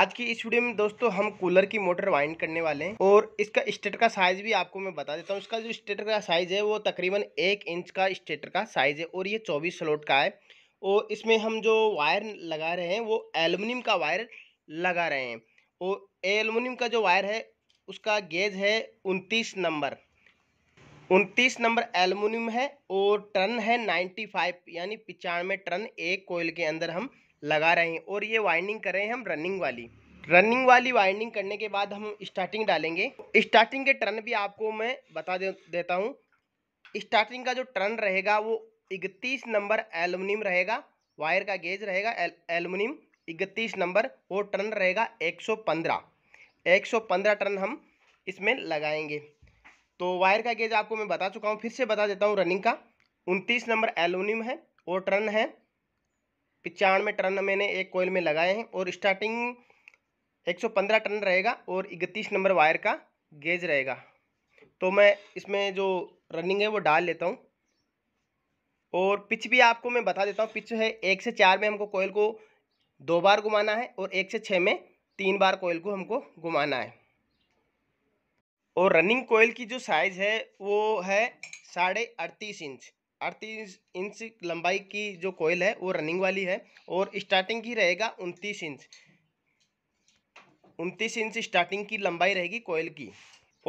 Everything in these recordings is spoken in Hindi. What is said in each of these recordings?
आज की इस वीडियो में दोस्तों हम कूलर की मोटर वाइंड करने वाले हैं और इसका स्टेटर का साइज भी आपको मैं बता देता हूँ इसका जो स्टेटर का साइज है वो तकरीबन एक इंच का स्टेटर का साइज है और ये चौबीस स्लोट का है और इसमें हम जो वायर लगा रहे हैं वो एलुमिनियम का वायर लगा रहे हैं और एलुमिनियम का जो वायर है उसका गेज है उनतीस नंबर उनतीस नंबर एलुमिनियम है और टर्न है नाइन्टी फाइव यानी पिचानवे टर्न एक कोयल के अंदर हम लगा रहे हैं और ये वाइंडिंग कर रहे हैं हम रनिंग वाली रनिंग वाली वाइंडिंग करने के बाद हम स्टार्टिंग डालेंगे स्टार्टिंग के टर्न भी आपको मैं बता दे, देता हूँ स्टार्टिंग का जो टर्न रहेगा वो इकतीस नंबर एलुमिनियम रहेगा वायर का गेज रहेगा एलुमिनियम इकतीस नंबर वो टर्न रहेगा 115 115 टर्न हम इसमें लगाएंगे तो वायर का गेज आपको मैं बता चुका हूँ फिर से बता देता हूँ रनिंग का उनतीस नंबर एलुमिनियम है वो टर्न है पचानवे टन मैंने एक कोयल में लगाए हैं और स्टार्टिंग 115 टन रहेगा और इकतीस नंबर वायर का गेज रहेगा तो मैं इसमें जो रनिंग है वो डाल लेता हूँ और पिच भी आपको मैं बता देता हूँ पिच है एक से चार में हमको कोयल को दो बार घुमाना है और एक से छः में तीन बार कोयल को हमको घुमाना है और रनिंग कोयल की जो साइज़ है वो है साढ़े अड़तीस इंच अड़तीस इंच लंबाई की जो कोयल है वो रनिंग वाली है और स्टार्टिंग की रहेगा उनतीस इंच उनतीस इंच स्टार्टिंग की लंबाई रहेगी कोयल की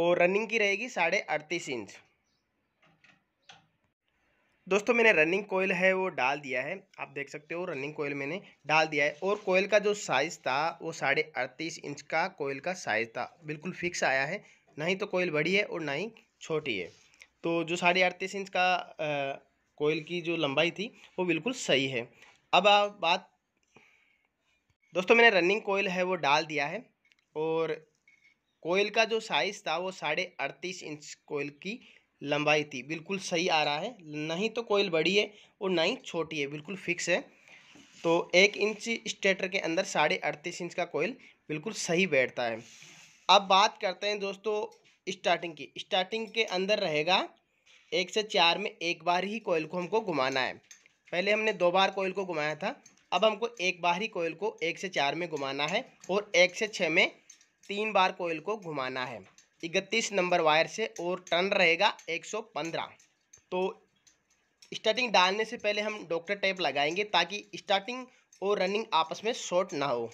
और रनिंग की रहेगी साढ़े अड़तीस इंच दोस्तों मैंने रनिंग कोयल है वो डाल दिया है आप देख सकते हो रनिंग कोयल मैंने डाल दिया है और कोयल का जो साइज़ था वो साढ़े अड़तीस इंच का कोयल का साइज़ था बिल्कुल फिक्स आया है ना ही तो कोयल बड़ी है और ना ही छोटी है तो जो साढ़े अड़तीस इंच का कोयल की जो लंबाई थी वो बिल्कुल सही है अब आप बात दोस्तों मैंने रनिंग कोयल है वो डाल दिया है और कोयल का जो साइज़ था वो साढ़े अड़तीस इंच कोयल की लंबाई थी बिल्कुल सही आ रहा है नहीं तो कोयल बड़ी है और ना ही छोटी है बिल्कुल फिक्स है तो एक इंच स्टेटर के अंदर साढ़े अड़तीस इंच का कोयल बिल्कुल सही बैठता है अब बात करते हैं दोस्तों स्टार्टिंग की स्टार्टिंग के अंदर रहेगा एक से चार में एक बार ही कोयल को हमको घुमाना है पहले हमने दो बार कोयल को घुमाया था अब हमको एक बार ही कोयल को एक से चार में घुमाना है और एक से छः में तीन बार कोयल को घुमाना है इकतीस नंबर वायर से और टर्न रहेगा पंद्रह तो स्टार्टिंग डालने से पहले हम डॉक्टर टेप लगाएंगे ताकि स्टार्टिंग और रनिंग आपस में शॉर्ट ना हो